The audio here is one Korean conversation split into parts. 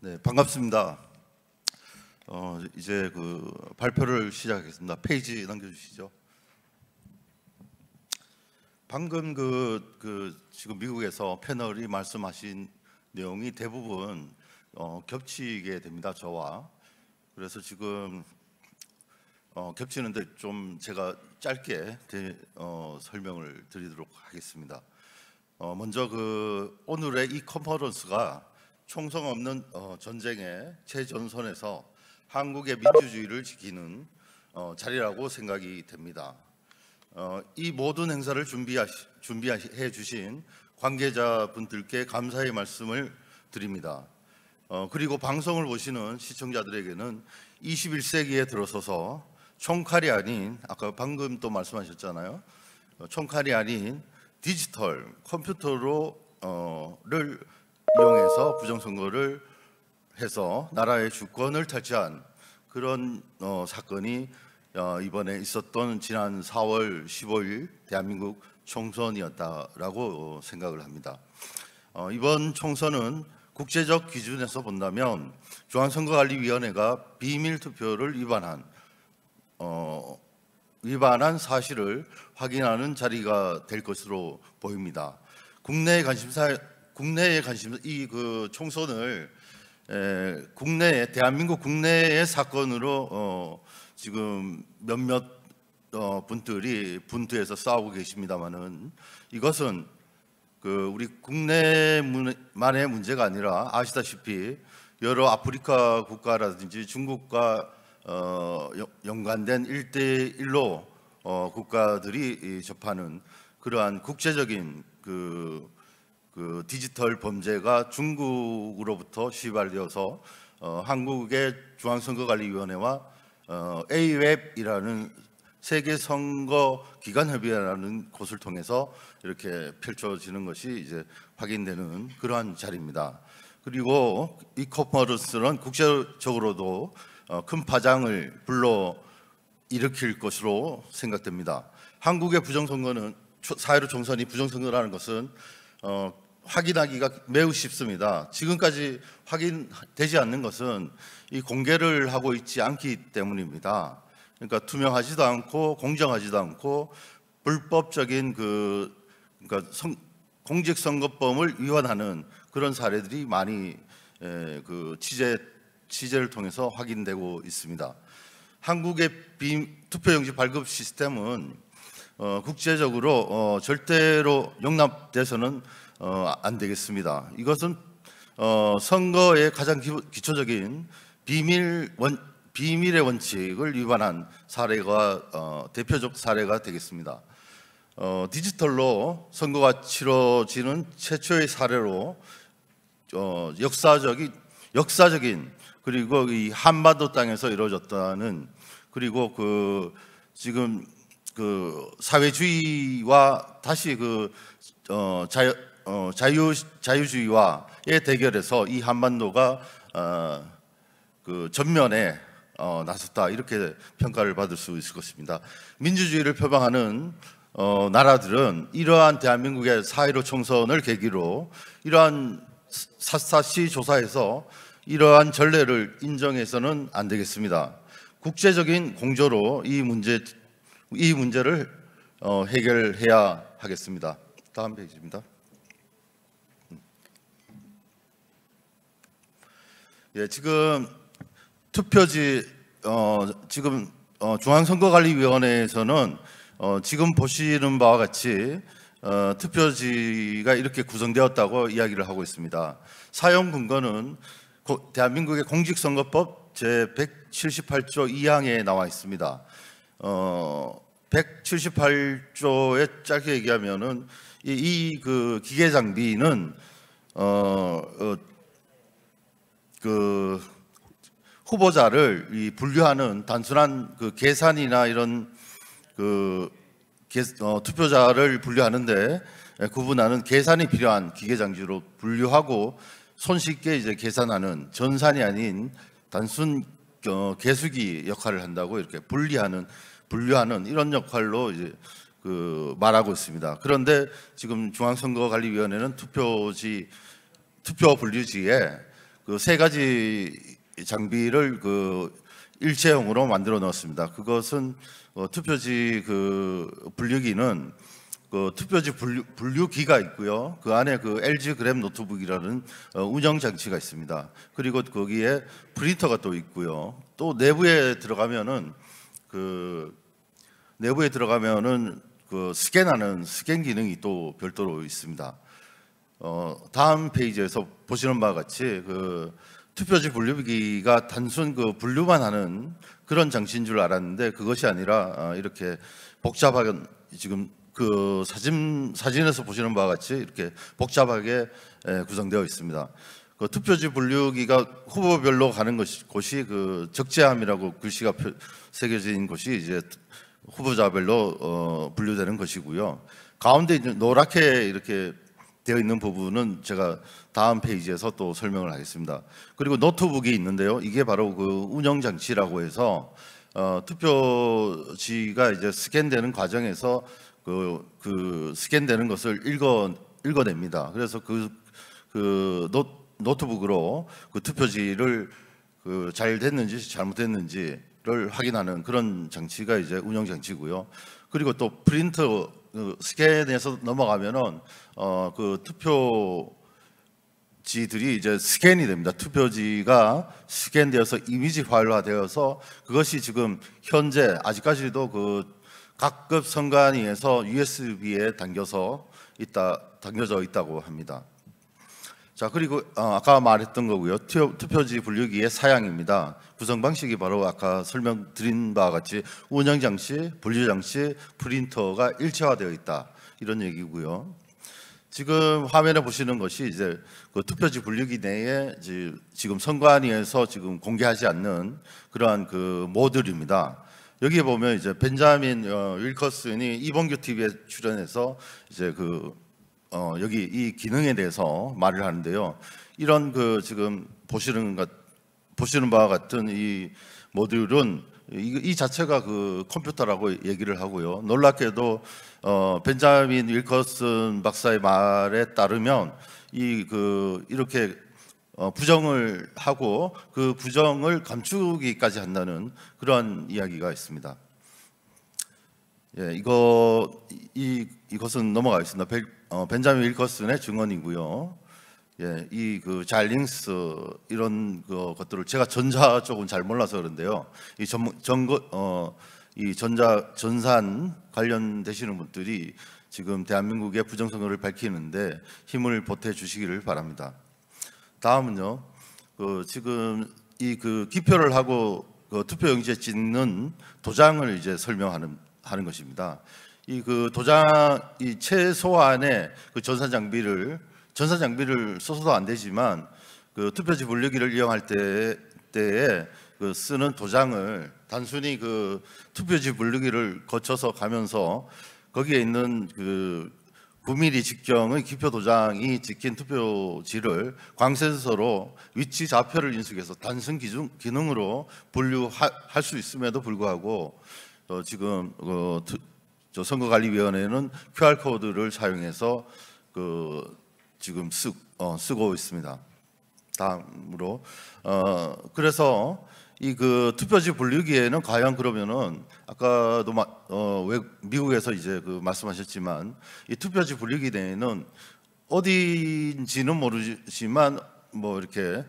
네, 반갑습니다. 어, 이제 그 발표를 시작하겠습니다. 페이지 남겨주시죠 방금 그, 그 지금 미국에서 패널이 말씀하신 내용이 대부분 어, 겹치게 됩니다 저와 그래서 지금 어, 겹치는데 좀 제가 짧게 대, 어, 설명을 드리도록 하겠습니다. 어, 먼저 그 오늘의 이 컨퍼런스가 총성 없는 어, 전쟁의 최전선에서 한국의 민주주의를 지키는 어, 자리라고 생각이 됩니다. 어, 이 모든 행사를 준비해 주신 관계자분들께 감사의 말씀을 드립니다. 어, 그리고 방송을 보시는 시청자들에게는 21세기에 들어서서 총칼이 아닌 아까 방금 또 말씀하셨잖아요. 어, 총칼이 아닌 디지털 컴퓨터로를 어, 이용해서 부정선거를 해서 나라의 주권을 탈취한 그런 어, 사건이 어, 이번에 있었던 지난 4월 15일 대한민국 총선이었다라고 생각을 합니다. 어, 이번 총선은 국제적 기준에서 본다면 중앙선거관리위원회가 비밀 투표를 위반한 어, 위반한 사실을 확인하는 자리가 될 것으로 보입니다. 국내 관심사 국내의 관심 이 그 총선을 에, 국내 대한민국 국내의 사건으로 어, 지금 몇몇 어, 분들이 분투에서 싸우고 계십니다만은 이것은 그 우리 국내만의 문제가 아니라 아시다시피 여러 아프리카 국가라든지 중국과 어, 연관된 일대일로 어, 국가들이 접하는 그러한 국제적인 그, 그 디지털 범죄가 중국으로부터 시발되어서 어, 한국의 중앙선거관리위원회와 어, a 웹이라는 세계 선거 기관 협의회라는 곳을 통해서 이렇게 펼쳐지는 것이 이제 확인되는 그러한 자리입니다. 그리고 이 컨퍼런스는 국제적으로도 어, 큰 파장을 불러 일으킬 것으로 생각됩니다. 한국의 부정선거는 사회로 총선이 부정선거라는 것은 어, 확인하기가 매우 쉽습니다. 지금까지 확인되지 않는 것은 이 공개를 하고 있지 않기 때문입니다. 그러니까 투명하지도 않고 공정하지도 않고 불법적인 그 그러니까 성, 공직선거법을 위반하는 그런 사례들이 많이 에, 그 취재 취재를 통해서 확인되고 있습니다. 한국의 비, 투표용지 발급 시스템은 어, 국제적으로 어, 절대로 용납돼서는 어, 안 되겠습니다. 이것은 어, 선거의 가장 기, 초적인 비밀 원, 비밀의 원칙을 위반한 사례가 어, 대표적 사례가 되겠습니다. 어, 디지털로 선거가 치러지는 최초의 사례로 역사적인 역사적인 그리고 이 한반도 땅에서 이루어졌다는 그리고 그 지금 그 사회주의와 다시 그 어, 자유, 어, 자유 자유주의와의 대결에서 이 한반도가 어, 그 전면에 어, 나섰다 이렇게 평가를 받을 수 있을 것입니다. 민주주의를 표방하는 어, 나라들은 이러한 대한민국의 사회로 총선을 계기로 이러한 사사시 조사해서 이러한 전례를 인정해서는 안 되겠습니다. 국제적인 공조로 이 문제 이 문제를 어, 해결해야 하겠습니다. 다음 페이지입니다. 음. 예, 지금 투표지 어, 지금 어, 중앙선거관리위원회에서는 어, 지금 보시는 바와 같이 어, 투표지가 이렇게 구성되었다고 이야기를 하고 있습니다. 사용 근거는 고, 대한민국의 공직선거법 제 178조 2항에 나와 있습니다. 어 178조에 짧게 얘기하면은 이그 이 그 기계 장비는 어그 어, 어 그 후보자를 이 분류하는 단순한 그 계산이나 이런 그 개, 어, 투표자를 분류하는데 구분하는 계산이 필요한 기계 장비로 분류하고 손쉽게 이제 계산하는 전산이 아닌 단순 어, 개수기 역할을 한다고 이렇게 분리하는 분류하는 이런 역할로 이제 그 말하고 있습니다. 그런데 지금 중앙선거관리위원회는 투표지 투표 분류지에 그 세 가지 장비를 그 일체형으로 만들어 놓았습니다 그것은 어, 투표지 그 분류기는 그 투표지 분류, 기가 있고요. 그 안에 그 LG 그램 노트북이라는 어, 운영 장치가 있습니다. 그리고 거기에 프린터가 또 있고요. 또 내부에 들어가면은 그 내부에 들어가면은 그 스캔하는 스캔 기능이 또 별도로 있습니다. 어, 다음 페이지에서 보시는 바와 같이 그 투표지 분류기가 단순 그 분류만 하는 그런 장치인 줄 알았는데 그것이 아니라 어, 이렇게 복잡하게 지금 그 사진 사진에서 보시는 바와 같이 이렇게 복잡하게 예, 구성되어 있습니다. 그 투표지 분류기가 후보별로 가는 것이, 곳이 그 적재함이라고 글씨가 표, 새겨진 곳이 이제 후보자별로 어, 분류되는 것이고요. 가운데 노랗게 이렇게 되어 있는 부분은 제가 다음 페이지에서 또 설명을 하겠습니다. 그리고 노트북이 있는데요. 이게 바로 그 운영 장치라고 해서 어, 투표지가 이제 스캔되는 과정에서 그, 그 스캔되는 것을 읽어 읽어냅니다. 그래서 그, 그 노, 트북으로그 투표지를 그 잘 됐는지 잘못됐는지를 확인하는 그런 장치가 이제 운영 장치고요. 그리고 또프린트그 스캔에서 넘어가면은 어 그 투표지들이 이제 스캔이 됩니다. 투표지가 스캔되어서 이미지 파일화 되어서 그것이 지금 현재 아직까지도 그 각급 선관위에서 USB에 담겨서 있다 담겨져 있다고 합니다. 자 그리고 어, 아까 말했던 거고요. 투표지 분류기의 사양입니다. 구성 방식이 바로 아까 설명드린 바와 같이 운영 장치, 분류 장치, 프린터가 일체화되어 있다 이런 얘기고요. 지금 화면에 보시는 것이 이제 그 투표지 분류기 내에 지금 선관위에서 지금 공개하지 않는 그러한 그 모듈입니다. 여기 에 보면 이제 벤자민 어, 윌커슨이 이번규 TV에 출연해서 이제 그 어, 여기 이 기능에 대해서 말을 하는데요. 이런 그 지금 보시는 것 보시는 바와 같은 이 모듈은 이, 이 자체가 그 컴퓨터라고 얘기를 하고요. 놀랍게도 어, 벤자민 윌커슨 박사의 말에 따르면 이 그 이렇게 어, 부정을 하고 그 부정을 감추기까지 한다는 그런 이야기가 있습니다. 예, 이거 이 이것은 넘어가겠습니다. 벤, 어, 자민 윌커슨의 증언이고요. 예, 이그 잘링스 이런 그 것들을 제가 전자 쪽은 잘 몰라서 그런데요. 이 전거 어, 이 전자 전산 관련되시는 분들이 지금 대한민국의 부정선거를 밝히는데 힘을 보태 주시기를 바랍니다. 다음은요. 그 지금 이 그 기표를 하고 그 투표용지에 찍는 도장을 이제 설명하는 하는 것입니다. 이 그 도장 이 최소한의 그 전산 장비를 전산 장비를 써서도 안 되지만 그 투표지 분류기를 이용할 때 때에 그 쓰는 도장을 단순히 그 투표지 분류기를 거쳐서 가면서 거기에 있는 그 9mm 직경의 기표 도장이 찍힌 투표지를 광센서로 위치 좌표를 인식해서 단순 기준, 기능으로 분류할 수 있음에도 불구하고 어, 지금 어, 그 두, 저 선거관리위원회는 QR 코드를 사용해서 그 지금 쓰, 어, 쓰고 있습니다. 다음으로 어, 그래서 이그 투표지 분류기에는 과연 그러면은 아까도 마, 어, 외, 미국에서 이제 그 말씀하셨지만 이 투표지 분류기 내에는 어디인지는 모르지만 뭐 이렇게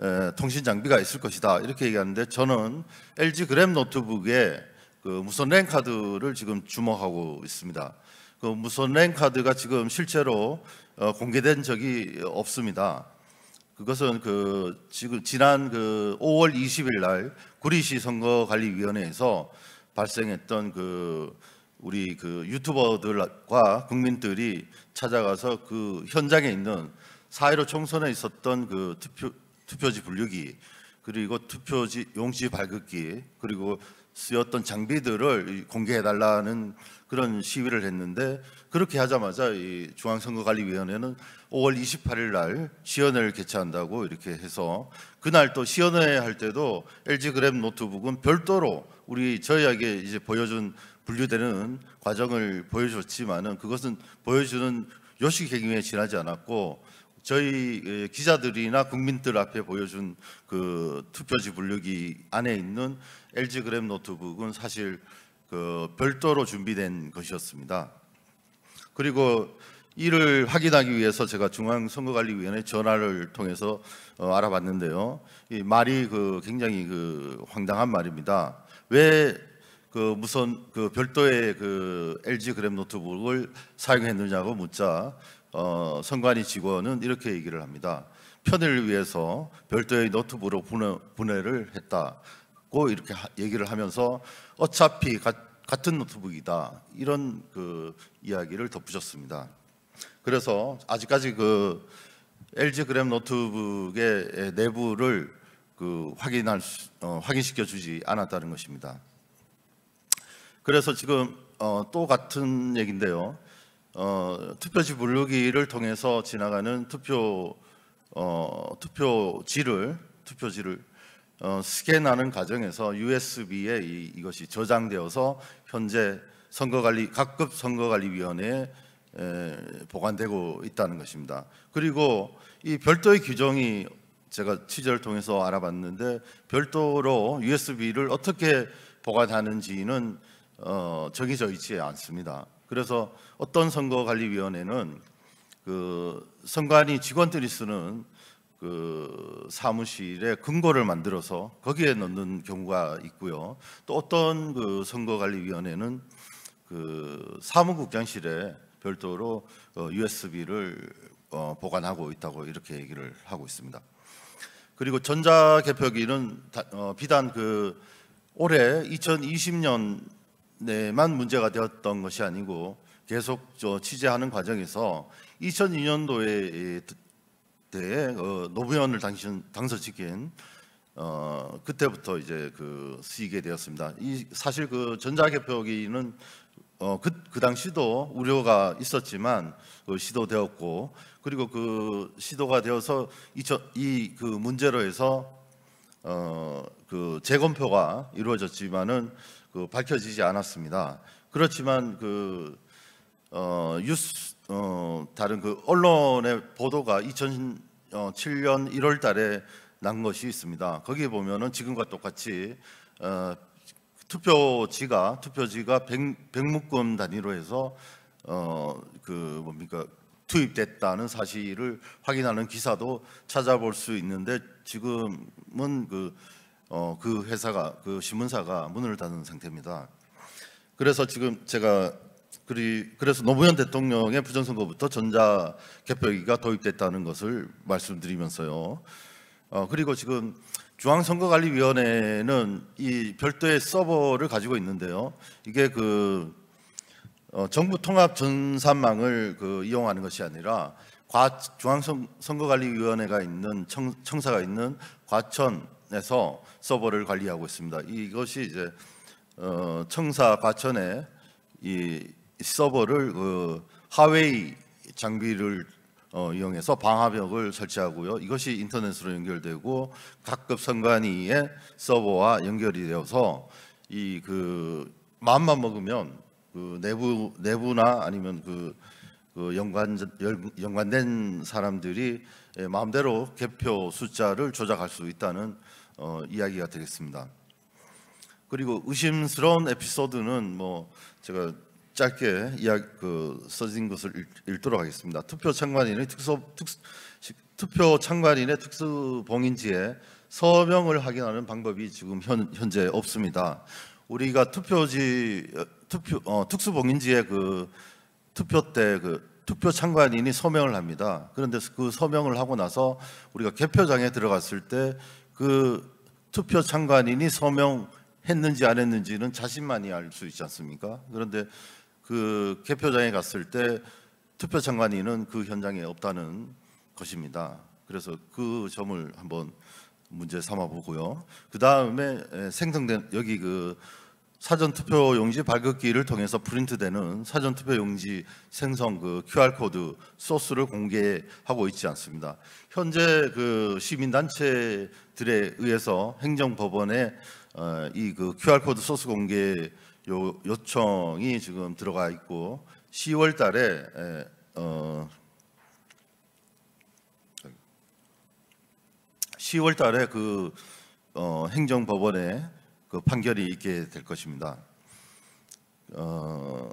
에, 통신 장비가 있을 것이다 이렇게 얘기하는데 저는 LG 그램 노트북에 그 무선 랜 카드를 지금 주목하고 있습니다. 그 무선 랜 카드가 지금 실제로 어, 공개된 적이 없습니다. 그것은 그 지금 지난 그 5월 20일 날 구리시 선거관리위원회에서 발생했던 그 우리 그 유튜버들과 국민들이 찾아가서 그 현장에 있는 사일오 총선에 있었던 그 투표 투표지 분류기 그리고 투표지 용지 발급기 그리고 쓰였던 장비들을 공개해 달라는 그런 시위를 했는데 그렇게 하자마자 이 중앙선거관리위원회는 5월 28일 날 시연회를 개최한다고 이렇게 해서 그날 또 시연회 할 때도 LG 그램 노트북은 별도로 우리 저희에게 이제 보여준 분류되는 과정을 보여줬지만은 그것은 보여주는 요식 행위에 지나지 않았고 저희 기자들이나 국민들 앞에 보여준 그 투표지 분류기 안에 있는 LG 그램 노트북은 사실 그 별도로 준비된 것이었습니다. 그리고 이를 확인하기 위해서 제가 중앙선거관리위원회 전화를 통해서 어, 알아봤는데요. 이 말이 그 굉장히 그 황당한 말입니다. 왜 그 무슨 그 별도의 그 LG 그램 노트북을 사용했느냐고 묻자 어, 선관위 직원은 이렇게 얘기를 합니다. 편의를 위해서 별도의 노트북으로 분해, 분해를 했다. 고 이렇게 얘기를 하면서 어차피 가, 같은 노트북이다 이런 그 이야기를 덧붙였습니다. 그래서 아직까지 그 LG 그램 노트북의 내부를 그 확인할 어, 확인시켜 주지 않았다는 것입니다. 그래서 지금 어, 또 같은 얘긴데요. 어, 투표지 분류기를 통해서 지나가는 투표 어, 투표지를 투표지를 어, 스캔하는 과정에서 USB에 이, 이 것이 저장되어서 현재 선거관리 각급 선거관리위원회에 에, 보관되고 있다는 것입니다. 그리고 이 별도의 규정이 제가 취재를 통해서 알아봤는데 별도로 USB를 어떻게 보관하는지는 어, 정해져 있지 않습니다. 그래서 어떤 선거관리위원회는 그 선관위 직원들이 쓰는 그 사무실에 근거를 만들어서 거기에 넣는 경우가 있고요. 또 어떤 그 선거관리위원회는 그 사무국장실에 별도로 어, USB를 어, 보관하고 있다고 이렇게 얘기를 하고 있습니다. 그리고 전자 개표기는 다, 어, 비단 그 올해 2020년에만 문제가 되었던 것이 아니고 계속 저 취재하는 과정에서 2002년도에 때 어, 노무현을 당신 당선시킨 어, 그때부터 이제 그 쓰이게 되었습니다. 이 사실 그 전자개표기는 어, 그, 그 당시도 우려가 있었지만 그 시도되었고 그리고 그 시도가 되어서 이그 문제로 해서 어, 그 재검표가 이루어졌지만은 그 밝혀지지 않았습니다. 그렇지만 그 어, 뉴스 어, 다른 그 언론의 보도가 2007년 1월 달에 난 것이 있습니다. 거기에 보면은 지금과 똑같이 어, 투표지가 투표지가 백, 백묶음 단위로 해서 어, 그 뭡니까 투입됐다는 사실을 확인하는 기사도 찾아볼 수 있는데 지금은 그, 어, 그 회사가 그 신문사가 문을 닫은 상태입니다. 그래서 지금 제가 그리, 그래서 노무현 대통령의 부정선거부터 전자 개표기가 도입됐다는 것을 말씀드리면서요. 어, 그리고 지금 중앙선거관리위원회는 이 별도의 서버를 가지고 있는데요. 이게 그 어, 정부 통합 전산망을 그 이용하는 것이 아니라 과 중앙선거관리위원회가 있는 청, 청사가 있는 과천에서 서버를 관리하고 있습니다. 이것이 이제 어, 청사 과천에 이 서버를 그 하웨이 장비를 어, 이용해서 방화벽을 설치하고요. 이것이 인터넷으로 연결되고 각급 선관위의 서버와 연결이 되어서 이 그 마음만 먹으면 그 내부 내부나 아니면 그, 그 연관 연관된 사람들이 예, 마음대로 개표 숫자를 조작할 수 있다는 어, 이야기가 되겠습니다. 그리고 의심스러운 에피소드는 뭐 제가 짧게 이야기, 그, 써진 것을 읽, 도록 하겠습니다. 투표 참관인의 특수, 특수 투표 참관인의 특수 봉인지에 서명을 확인하는 방법이 지금 현, 현재 없습니다. 우리가 투표지 어, 투표 어, 특수 봉인지에 그 투표 때 그 투표 참관인이 서명을 합니다. 그런데 그 서명을 하고 나서 우리가 개표장에 들어갔을 때 그 투표 참관인이 서명했는지 안 했는지는 자신만이 알 수 있지 않습니까? 그런데 그 개표장에 갔을 때 투표 장관인는그 현장에 없다는 것입니다. 그래서 그 점을 한번 문제 삼아 보고요. 그 다음에 생성된 여기 그 사전 투표 용지 발급기를 통해서 프린트되는 사전 투표 용지 생성 그 QR 코드 소스를 공개하고 있지 않습니다. 현재 그 시민 단체들에 의해서 행정법원의 어, 이그 QR 코드 소스 공개 요, 요청이 지금 들어가 있고 10월 달에 에, 어, 10월 달에 그 어, 행정법원의 그 판결이 있게 될 것입니다. 어,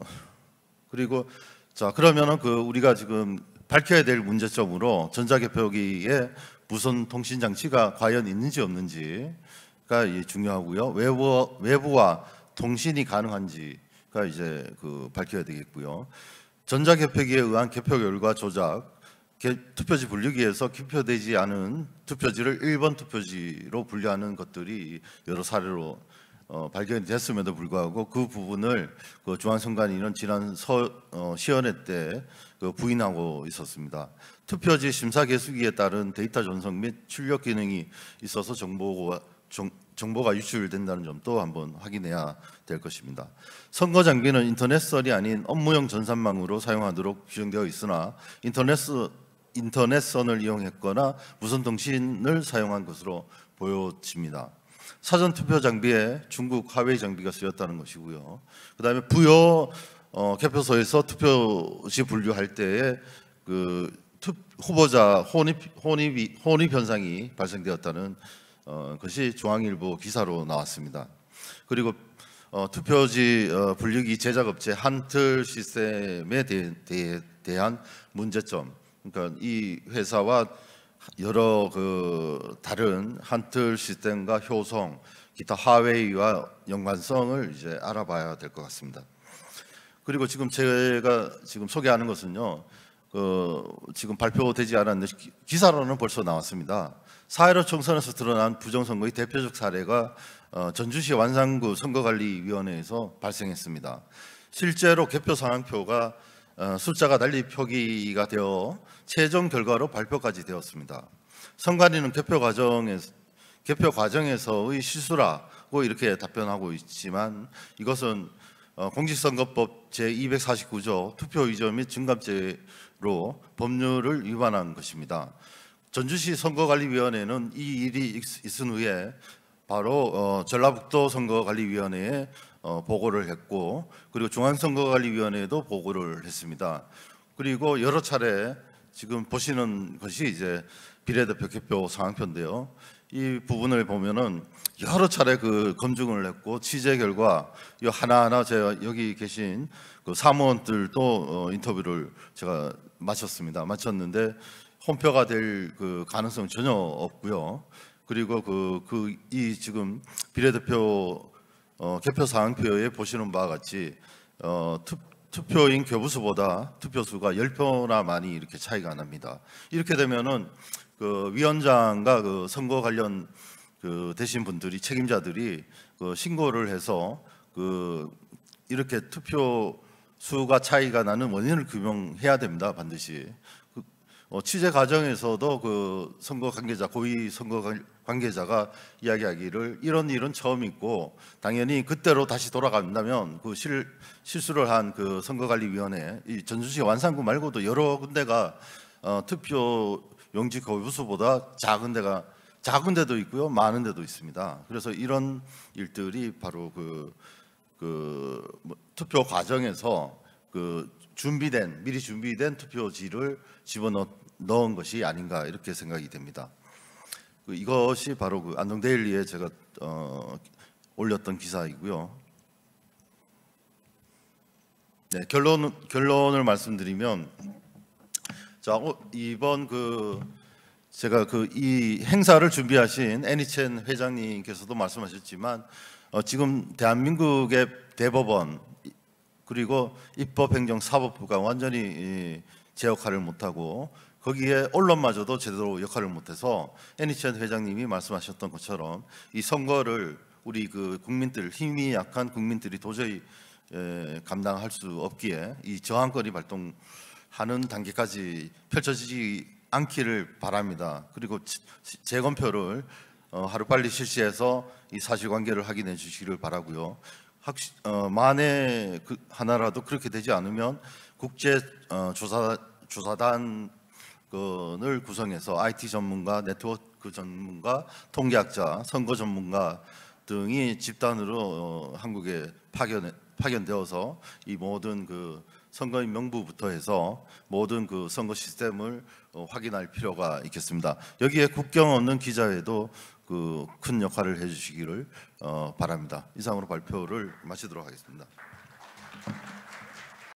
그리고 자 그러면은 그 우리가 지금 밝혀야 될 문제점으로 전자개표기에 무선 통신 장치가 과연 있는지 없는지가 중요하고요. 외부 외부와 통신이 가능한지가 이제 그 밝혀야 되겠고요. 전자개표기에 의한 개표 결과 조작, 개, 투표지 분류기에서 기표되지 않은 투표지를 1번 투표지로 분류하는 것들이 여러 사례로 어, 발견이 됐음에도 불구하고 그 부분을 그 중앙선관위는 지난 서, 어, 시연회 때그 부인하고 있었습니다. 투표지 심사 개수기에 따른 데이터 전송 및 출력 기능이 있어서 정보고 정, 정보가 유출된다는 점도 한번 확인해야 될 것입니다. 선거 장비는 인터넷설이 아닌 업무용 전산망으로 사용하도록 규정되어 있으나 인터넷 인터넷선을 이용했거나 무선 통신을 사용한 것으로 보여집니다. 사전 투표 장비에 중국 화웨이 장비가 쓰였다는 것이고요. 그다음에 부여 어, 개표소에서 투표지 분류할 때에 그 투, 후보자 혼입 혼입 혼입 현상이 발생되었다는 어, 것이 중앙일보 기사로 나왔습니다. 그리고 어, 투표지 어, 분류기 제작업체 한틀 시스템에 대, 대, 대한 문제점 그러니까 이 회사와 여러 그 다른 한틀 시스템과 효성 기타 하웨이와 연관성을 이제 알아봐야 될 것 같습니다. 그리고 지금 제가 지금 소개하는 것은요, 그 지금 발표되지 않았는데 기사로는 벌써 나왔습니다. 사회로 총선에서 드러난 부정선거의 대표적 사례가 어, 전주시 완산구 선거관리위원회에서 발생했습니다. 실제로 개표 상황표가 어, 숫자가 달리 표기가 되어 최종 결과로 발표까지 되었습니다. 선관위는 개표 과정에서 개표 과정에서의 실수라고 이렇게 답변하고 있지만 이것은 어, 공직선거법 제249조 투표 이전 및 증감죄로 법률을 위반한 것입니다. 전주시 선거관리위원회는 이 일이 있은 후에 바로 어, 전라북도 선거관리위원회에 어, 보고를 했고 그리고 중앙선거관리위원회에도 보고를 했습니다. 그리고 여러 차례 지금 보시는 것이 이제 비례대표 개표 상황표인데요. 이 부분을 보면은 여러 차례 그 검증을 했고 취재 결과 이 하나하나 제가 여기 계신 그 사무원들도 어, 인터뷰를 제가 마쳤습니다. 마쳤는데 혼표가 될 그 가능성은 전혀 없고요. 그리고 그그이 지금 비례대표 어, 개표 사항표에 보시는 바와 같이 어, 투, 투표인 교부수보다 투표수가 10표나 많이 이렇게 차이가 납니다. 이렇게 되면은 그 위원장과 그 선거 관련 그 되신 분들이 책임자들이 그 신고를 해서 그 이렇게 투표 수가 차이가 나는 원인을 규명해야 됩니다. 반드시. 어, 취재 과정에서도 그 선거 관계자 고위 선거 관계자가 이야기하기를 이런 일은 처음 있고 당연히 그때로 다시 돌아간다면 그 실, 실수를 한 그 선거관리위원회 이 전주시 완산구 말고도 여러 군데가 어, 투표 용지 거부 수보다 작은 데가 작은 데도 있고요, 많은 데도 있습니다. 그래서 이런 일들이 바로 그, 그 뭐, 투표 과정에서 그 준비된 미리 준비된 투표지를 집어넣은 것이 아닌가 이렇게 생각이 됩니다. 그 이것이 바로 그 안동데일리에 제가 어, 올렸던 기사이고요. 네, 결론 결론을 말씀드리면 자 어, 이번 그 제가 그이 행사를 준비하신 애니첸 회장님께서도 말씀하셨지만 어, 지금 대한민국의 대법원 그리고 입법행정사법부가 완전히 제 역할을 못하고 거기에 언론마저도 제대로 역할을 못해서 애니첸 회장님이 말씀하셨던 것처럼 이 선거를 우리 그 국민들 힘이 약한 국민들이 도저히 감당할 수 없기에 이 저항권이 발동하는 단계까지 펼쳐지지 않기를 바랍니다. 그리고 재검표를 어, 하루 빨리 실시해서 이 사실관계를 확인해 주시기를 바라고요. 학시, 어, 만에 그 하나라도 그렇게 되지 않으면 국제 어, 조사 조사단 을 구성해서 IT 전문가, 네트워크 전문가, 통계학자, 선거 전문가 등이 집단으로 어, 한국에 파견 파견되어서 이 모든 그 선거인 명부부터 해서 모든 그 선거 시스템을 어, 확인할 필요가 있겠습니다. 여기에 국경 없는 기자회도 그큰 역할을 해주시기를 어, 바랍니다. 이상으로 발표를 마치도록 하겠습니다.